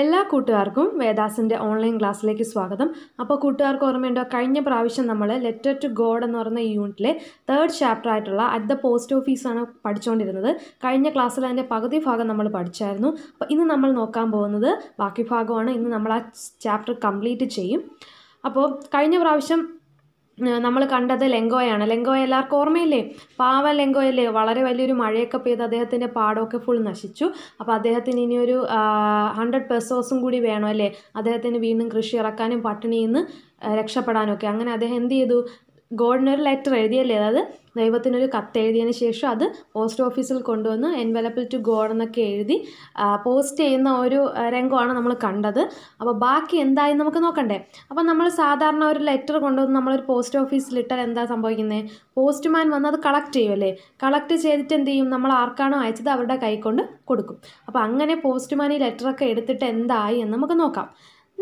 എല്ലാ കൂട്ടുകാർക്കും വേദാസിൻ്റെ ഓൺലൈൻ ക്ലാസ്സിലേക്ക് സ്വാഗതം അപ്പോൾ കൂട്ടുകാർക്ക് ഓർമ്മയുണ്ടോ കഴിഞ്ഞ പ്രാവശ്യം നമ്മൾ ലെറ്റർ ടു ഗോഡ് എന്ന് പറയുന്ന യൂണിറ്റിലെ തേർഡ് ചാപ്റ്റർ ആയിട്ടുള്ള അറ്റ് ദ പോസ്റ്റ് ഓഫീസാണ് പഠിച്ചുകൊണ്ടിരുന്നത് കഴിഞ്ഞ ക്ലാസ്സിൽ അതിൻ്റെ പകുതി ഭാഗം നമ്മൾ പഠിച്ചായിരുന്നു അപ്പോൾ ഇന്ന് നമ്മൾ നോക്കാൻ പോകുന്നത് ബാക്കി ഭാഗമാണ് ഇന്ന് നമ്മൾ ആ ചാപ്റ്റർ കംപ്ലീറ്റ് ചെയ്യും അപ്പോൾ കഴിഞ്ഞ പ്രാവശ്യം നമ്മൾ കണ്ടത് ലെങ്കോയാണ് ലെങ്കോയ എല്ലാവർക്കും ഓർമ്മയില്ലേ പാവ ലെങ്കോയല്ലേ വളരെ വലിയൊരു മഴയൊക്കെ പെയ്ത് അദ്ദേഹത്തിൻ്റെ പാടമൊക്കെ ഫുൾ നശിച്ചു അപ്പോൾ അദ്ദേഹത്തിന് ഇനിയൊരു ഹൺഡ്രഡ് പെർസോസും കൂടി വേണം അല്ലേ അദ്ദേഹത്തിന് വീണ്ടും കൃഷി ഇറക്കാനും പട്ടിണിയിൽ നിന്ന് രക്ഷപ്പെടാനൊക്കെ അങ്ങനെ അദ്ദേഹം എന്ത് ചെയ്തു ഗോഡിനൊരു ലെറ്റർ എഴുതിയല്ലേ അതായത് ദൈവത്തിനൊരു എഴുതിയതിന് ശേഷം അത് പോസ്റ്റ് ഓഫീസിൽ കൊണ്ടുവന്ന് എൻവലപ്പിൽ ടു ഗോഡ് എന്നൊക്കെ എഴുതി പോസ്റ്റ് ചെയ്യുന്ന ഒരു രംഗമാണ് നമ്മൾ കണ്ടത് അപ്പോൾ ബാക്കി എന്തായി നമുക്ക് നോക്കണ്ടേ അപ്പോൾ നമ്മൾ സാധാരണ ഒരു ലെറ്റർ കൊണ്ടുവന്ന് നമ്മളൊരു പോസ്റ്റ് ഓഫീസിൽ ഇട്ടാൽ എന്താ സംഭവിക്കുന്നത് പോസ്റ്റ്മാൻ വന്ന് അത് കളക്ട് ചെയ്യുമല്ലേ കളക്ട് ചെയ്തിട്ട് എന്ത് ചെയ്യും നമ്മൾ ആർക്കാണോ അയച്ചത് അവരുടെ കൈക്കൊണ്ട് കൊടുക്കും അപ്പോൾ അങ്ങനെ പോസ്റ്റ്മാൻ ഈ ലെറ്ററൊക്കെ എടുത്തിട്ട് എന്തായി എന്ന് നമുക്ക് നോക്കാം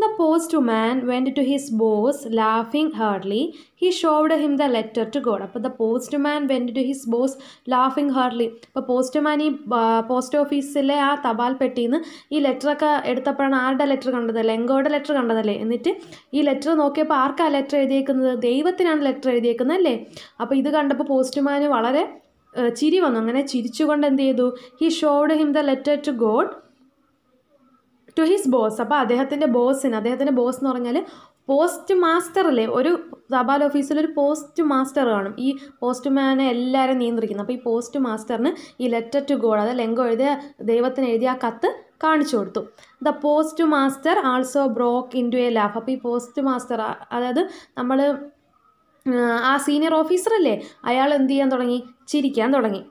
The postman went to his boss laughing heartily. He showed him the letter to God. അപ്പോൾ the postman went to his boss laughing heartily. അപ്പോൾ മാൻ ഈ പോസ്റ്റ് ഓഫീസിലെ ആ തപാൽ പെട്ടിന്ന് ഈ ലെറ്ററൊക്കെ എടുത്തപ്പോഴാണ് ആരുടെ ലെറ്റർ കണ്ടത് ലെങ്കോയുടെ ലെറ്റർ കണ്ടതല്ലേ എന്നിട്ട് ഈ ലെറ്റർ നോക്കിയപ്പോൾ ആർക്കാ ലെറ്റർ എഴുതിയേക്കുന്നത് ദൈവത്തിനാണ് ലെറ്റർ എഴുതിയേക്കുന്നത് അല്ലേ അപ്പോൾ ഇത് കണ്ടപ്പോൾ മാന് വളരെ ചിരി വന്നു അങ്ങനെ ചിരിച്ചുകൊണ്ട് എന്ത് ചെയ്തു he showed him the letter to God to his boss അപ്പോൾ അദ്ദേഹത്തിൻ്റെ ബോസിന് അദ്ദേഹത്തിൻ്റെ ബോസ് എന്ന് പറഞ്ഞാൽ പോസ്റ്റ് മാസ്റ്ററിലെ ഒരു തപാൽ ഓഫീസിൽ ഒരു പോസ്റ്റ് മാസ്റ്റർ കാണും ഈ മാനെ എല്ലാവരും നിയന്ത്രിക്കുന്നത് അപ്പോൾ ഈ പോസ്റ്റ് മാസ്റ്ററിന് ഈ ലെറ്റർ ടു ഗോഡ് അതായത് ലെങ്കോ എഴുതിയ ദൈവത്തിന് എഴുതിയ ആ കത്ത് കാണിച്ചു കൊടുത്തു the post master also broke into a laugh അപ്പോൾ ഈ പോസ്റ്റ് മാസ്റ്റർ അതായത് നമ്മൾ ആ സീനിയർ ഓഫീസറല്ലേ അയാൾ എന്ത് ചെയ്യാൻ തുടങ്ങി ചിരിക്കാൻ തുടങ്ങി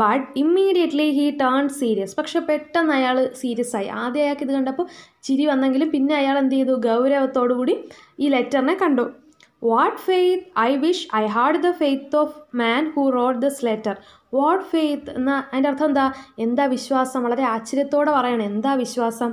but immediately he turn serious പക്ഷെ പെട്ടെന്ന് അയാൾ സീരിയസ് ആയി ആദ്യം അയാൾക്ക് ഇത് കണ്ടപ്പോൾ ചിരി വന്നെങ്കിലും പിന്നെ അയാൾ എന്ത് ചെയ്തു ഗൗരവത്തോടു കൂടി ഈ ലെറ്ററിനെ കണ്ടു what faith I wish I had the faith of man who wrote this letter what faith എന്ന അതിൻ്റെ അർത്ഥം എന്താ എന്താ വിശ്വാസം വളരെ ആശ്ചര്യത്തോടെ പറയണം എന്താ വിശ്വാസം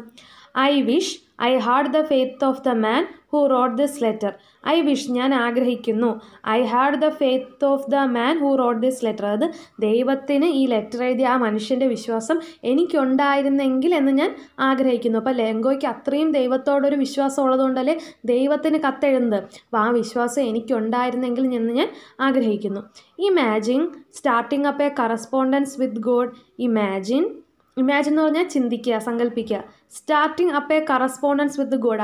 I wish I had the faith of the man who wrote this letter I wish ഞാൻ ആഗ്രഹിക്കുന്നു I had the faith of the man who wrote this letter അത് ദൈവത്തിന് ഈ ലെറ്റർ എഴുതിയ ആ മനുഷ്യൻ്റെ വിശ്വാസം എനിക്കുണ്ടായിരുന്നെങ്കിൽ എന്ന് ഞാൻ ആഗ്രഹിക്കുന്നു അപ്പോൾ ലെങ്കോയ്ക്ക് അത്രയും ദൈവത്തോടൊരു വിശ്വാസം ഉള്ളതുകൊണ്ടല്ലേ ദൈവത്തിന് കത്തെഴുതുന്നത് അപ്പോൾ ആ വിശ്വാസം എനിക്കുണ്ടായിരുന്നെങ്കിൽ എന്ന് ഞാൻ ആഗ്രഹിക്കുന്നു imagine starting up a correspondence with God imagine imagine എന്ന് പറഞ്ഞാൽ ചിന്തിക്കുക സങ്കല്പിക്കുക starting up a correspondence with God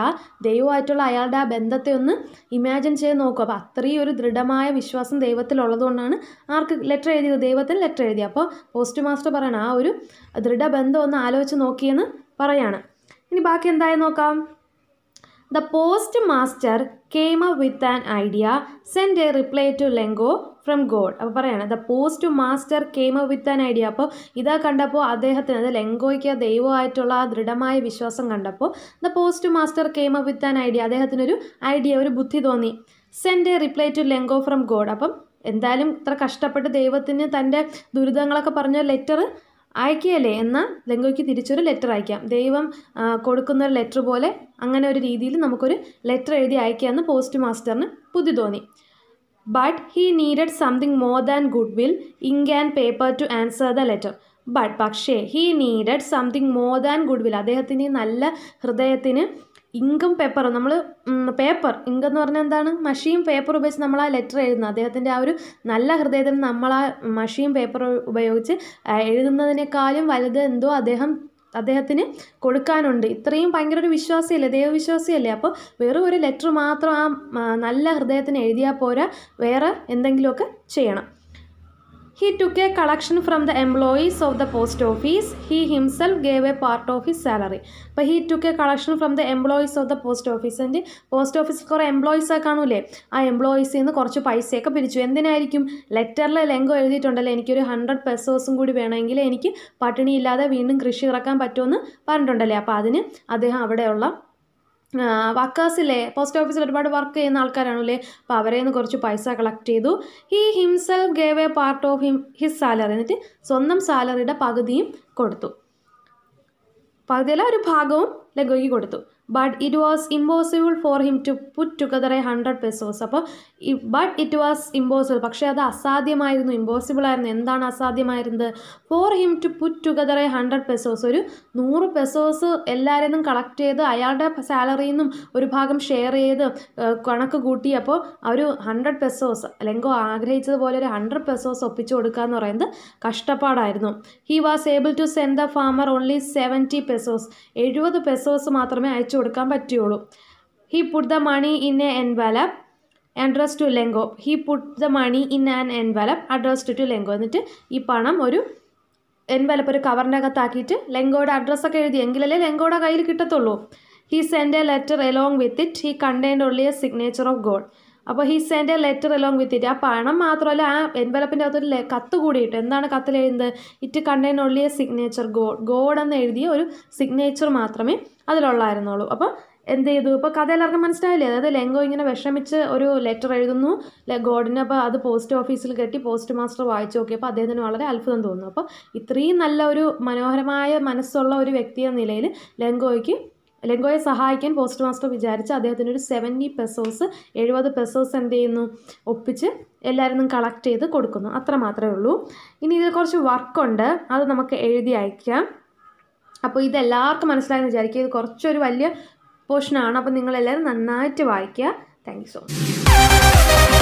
ദൈവമായിട്ടുള്ള അയാളുടെ ആ ബന്ധത്തെ ഒന്ന് ഇമാജിൻ ചെയ്ത് നോക്കുക അപ്പോൾ അത്രയും ഒരു ദൃഢമായ വിശ്വാസം ദൈവത്തിലുള്ളതുകൊണ്ടാണ് ആർക്ക് ലെറ്റർ എഴുതിയത് ദൈവത്തിന് ലെറ്റർ എഴുതിയത് അപ്പോൾ പോസ്റ്റ് മാസ്റ്റർ പറയണം ആ ഒരു ദൃഢബന്ധം ഒന്ന് ആലോചിച്ച് നോക്കിയെന്ന് പറയാണ് ഇനി ബാക്കി എന്തായി നോക്കാം The postmaster came up with an idea send a reply to Lencho from God അപ്പോൾ പറയുകയാണ് the post master came with an idea അപ്പോൾ ഇതാ കണ്ടപ്പോൾ അദ്ദേഹത്തിന് അത് ലെങ്കോയ്ക്ക് ദൈവമായിട്ടുള്ള ആ ദൃഢമായ വിശ്വാസം കണ്ടപ്പോൾ the post master came with an idea അദ്ദേഹത്തിനൊരു ഐഡിയ ഒരു ബുദ്ധി തോന്നി send a reply to Lencho from God അപ്പം എന്തായാലും ഇത്ര കഷ്ടപ്പെട്ട് ദൈവത്തിന് തൻ്റെ ദുരിതങ്ങളൊക്കെ പറഞ്ഞ ലെറ്റർ അയക്കുകയല്ലേ എന്ന് ലങ്കുയ്ക്ക് തിരിച്ചൊരു ലെറ്റർ അയക്കാം ദൈവം കൊടുക്കുന്ന ഒരു ലെറ്റർ പോലെ അങ്ങനെ ഒരു രീതിയിൽ നമുക്കൊരു ലെറ്റർ എഴുതി അയക്കാമെന്ന് പോസ്റ്റ് മാസ്റ്ററിന് പുതി തോന്നി but he needed something more than good will ink and paper to answer the letter but പക്ഷേ he needed something more than good will അദ്ദേഹത്തിന് നല്ല ഹൃദയത്തിന് ഇങ്കും പേപ്പറും നമ്മൾ പേപ്പർ എന്ന് പറഞ്ഞാൽ എന്താണ് മഷിയും പേപ്പർ ഉപയോഗിച്ച് നമ്മൾ ആ ലെറ്റർ എഴുതുന്നത് അദ്ദേഹത്തിൻ്റെ ആ ഒരു നല്ല ഹൃദയത്തിന് നമ്മൾ ആ മഷിയും പേപ്പറും ഉപയോഗിച്ച് എഴുതുന്നതിനേക്കാളും വലുത് എന്തോ അദ്ദേഹം അദ്ദേഹത്തിന് കൊടുക്കാനുണ്ട് ഇത്രയും ഭയങ്കര ഒരു വിശ്വാസിയല്ലേ ദൈവവിശ്വാസിയല്ലേ അപ്പോൾ വെറും ഒരു ലെറ്റർ മാത്രം ആ നല്ല ഹൃദയത്തിന് എഴുതിയാൽ പോരാ വേറെ എന്തെങ്കിലുമൊക്കെ ചെയ്യണം he took a collection from the employees of the post office he himself gave a part of his salary അപ്പോൾ he took a collection from the employees of the post office and post ഓഫീസിൽ കുറേ employees കാണൂലേ ആ എംപ്ലോയീസിൽ നിന്ന് കുറച്ച് പൈസയൊക്കെ പിരിച്ചു എന്തിനായിരിക്കും ലെറ്ററിൽ ലെങ്കോ എഴുതിയിട്ടുണ്ടല്ലോ എനിക്കൊരു ഹൺഡ്രഡ് പെസോസും കൂടി വേണമെങ്കിൽ എനിക്ക് പട്ടിണിയില്ലാതെ വീണ്ടും കൃഷി ഇറക്കാൻ പറ്റുമെന്ന് പറഞ്ഞിട്ടുണ്ടല്ലേ അപ്പോൾ അതിന് അദ്ദേഹം അവിടെയുള്ള വർക്കേഴ്സില്ലേ പോസ്റ്റ് ഓഫീസിൽ ഒരുപാട് വർക്ക് ചെയ്യുന്ന ആൾക്കാരാണല്ലേ അപ്പോൾ അവരെ നിന്ന് കുറച്ച് പൈസ കളക്ട് ചെയ്തു he himself gave a part of him his salary എന്നിട്ട് സ്വന്തം സാലറിയുടെ പകുതിയും കൊടുത്തു പകുതിയല്ല ഒരു ഭാഗവും ലഘുവിക്ക് കൊടുത്തു but it was impossible for him to put together a hundred pesos അപ്പോൾ ബട്ട് ഇറ്റ് വാസ് ഇമ്പോസിബിൾ പക്ഷേ അത് അസാധ്യമായിരുന്നു ഇമ്പോസിബിൾ ആയിരുന്നു എന്താണ് അസാധ്യമായിരുന്നത് for him to put together a hundred pesos ഒരു നൂറ് പെസോസ് എല്ലാവരിൽ നിന്നും കളക്ട് ചെയ്ത് അയാളുടെ സാലറിയിൽ നിന്നും ഒരു ഭാഗം ഷെയർ ചെയ്ത് കണക്ക് കൂട്ടിയപ്പോൾ അപ്പോൾ ഒരു ഹൺഡ്രഡ് പെസോസ് അല്ലെങ്കിൽ ആഗ്രഹിച്ചതുപോലെ ഒരു ഹൺഡ്രഡ് പെസോസ് ഒപ്പിച്ചു കൊടുക്കുക എന്ന് പറയുന്നത് കഷ്ടപ്പാടായിരുന്നു he was able to send the farmer only seventy pesos എഴുപത് പെസോസ് മാത്രമേ അയച്ചു കൊടുക്കാൻ പറ്റുകയുള്ളൂ he put the money in a envelope address to Lencho he put the money in an envelope address to Lencho എന്നിട്ട് ഈ പണം ഒരു envelope ഒരു കവറിൻ്റെ അകത്താക്കിയിട്ട് ലെങ്കോയുടെ അഡ്രസ്സൊക്കെ എഴുതി എങ്കിലല്ലേ ലെങ്കോയുടെ കയ്യിൽ കിട്ടത്തുള്ളൂ he send a letter along with it he contained only a signature of God അപ്പോൾ he send a letter along with it ആ പണം മാത്രമല്ല ആ എൻവലപ്പിൻ്റെ അകത്തൊരു കത്ത് കൂടിയിട്ട് എന്താണ് കത്തിൽ എഴുതുന്നത് it contain only signature God God എന്ന് എഴുതിയ ഒരു സിഗ്നേച്ചർ മാത്രമേ അതിലുള്ളായിരുന്നുള്ളൂ അപ്പോൾ എന്ത് ചെയ്തു ഇപ്പോൾ കഥ എല്ലാവർക്കും മനസ്സിലായില്ലേ അതായത് ലെങ്കോ ഇങ്ങനെ വിഷമിച്ച് ഒരു ലെറ്റർ എഴുതുന്നു ഗോഡിന് അപ്പോൾ അത് പോസ്റ്റ് ഓഫീസിൽ കെട്ടി പോസ്റ്റ് മാസ്റ്റർ വായിച്ചു നോക്കി അപ്പോൾ അദ്ദേഹത്തിന് വളരെ അത്ഭുതം തോന്നുന്നു അപ്പോൾ ഇത്രയും നല്ല ഒരു മനോഹരമായ മനസ്സുള്ള ഒരു വ്യക്തി എന്ന നിലയിൽ ലെങ്കോയ്ക്ക് ലെങ്കോയെ സഹായിക്കാൻ പോസ്റ്റ് മാസ്റ്റർ വിചാരിച്ച് അദ്ദേഹത്തിന് ഒരു സെവൻറ്റി പെസോസ് എഴുപത് പെസോസ് എന്ത് ചെയ്യുന്നു ഒപ്പിച്ച് എല്ലാവരും കളക്ട് ചെയ്ത് കൊടുക്കുന്നു അത്ര മാത്രമേ ഉള്ളൂ ഇനി ഇതിൽ കുറച്ച് വർക്കുണ്ട് അത് നമുക്ക് എഴുതി അയക്കാം അപ്പോൾ ഇതെല്ലാവർക്കും മനസ്സിലായെന്ന് വിചാരിക്കുക ഇത് കുറച്ചൊരു വലിയ പോർഷനാണ് അപ്പോൾ നിങ്ങളെല്ലാവരും നന്നായിട്ട് വായിക്കുക താങ്ക് സോ മച്ച്